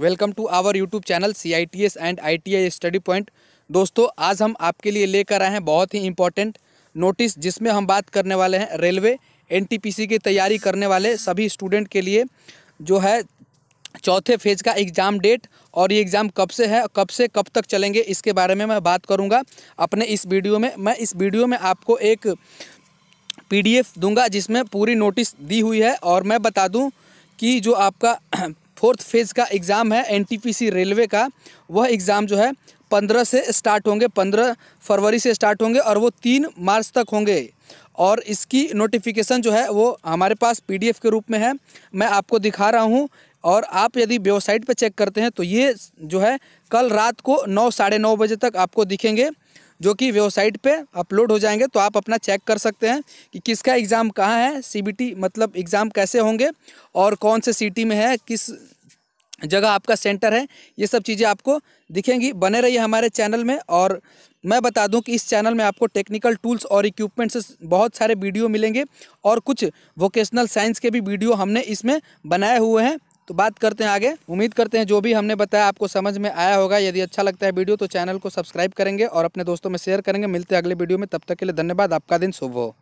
welcome to our YouTube channel C I T S and I T I study point दोस्तों आज हम आपके लिए लेकर आए हैं बहुत ही इंपॉर्टेंट नोटिस जिसमें हम बात करने वाले हैं railway N T P C की तैयारी करने वाले सभी स्टूडेंट के लिए जो है चौथे फेज का एग्ज़ाम डेट और ये एग्ज़ाम कब से है कब से कब तक चलेंगे इसके बारे में मैं बात करूँगा अपने इस वीडियो में मैं इस वीडियो में आपको एक एफ दूंगा जिसमें पूरी नोटिस दी हुई है और मैं बता दूँ कि जो आपका फोर्थ फेज़ का एग्ज़ाम है एनटीपीसी रेलवे का वह एग्ज़ाम जो है पंद्रह से स्टार्ट होंगे पंद्रह फरवरी से स्टार्ट होंगे और वो तीन मार्च तक होंगे और इसकी नोटिफिकेशन जो है वो हमारे पास पीडीएफ के रूप में है मैं आपको दिखा रहा हूँ और आप यदि वेबसाइट पर चेक करते हैं तो ये जो है कल रात को नौ साढ़े नौ बजे तक आपको दिखेंगे जो कि वेबसाइट पे अपलोड हो जाएंगे तो आप अपना चेक कर सकते हैं कि किसका एग्ज़ाम कहाँ है सीबीटी मतलब एग्ज़ाम कैसे होंगे और कौन से सिटी में है किस जगह आपका सेंटर है ये सब चीज़ें आपको दिखेंगी बने रहिए हमारे चैनल में और मैं बता दूं कि इस चैनल में आपको टेक्निकल टूल्स और इक्विपमेंट्स बहुत सारे वीडियो मिलेंगे और कुछ वोकेशनल साइंस के भी वीडियो हमने इसमें बनाए हुए हैं तो बात करते हैं आगे उम्मीद करते हैं जो भी हमने बताया आपको समझ में आया होगा यदि अच्छा लगता है वीडियो तो चैनल को सब्सक्राइब करेंगे और अपने दोस्तों में शेयर करेंगे मिलते हैं अगले वीडियो में तब तक के लिए धन्यवाद आपका दिन शुभ हो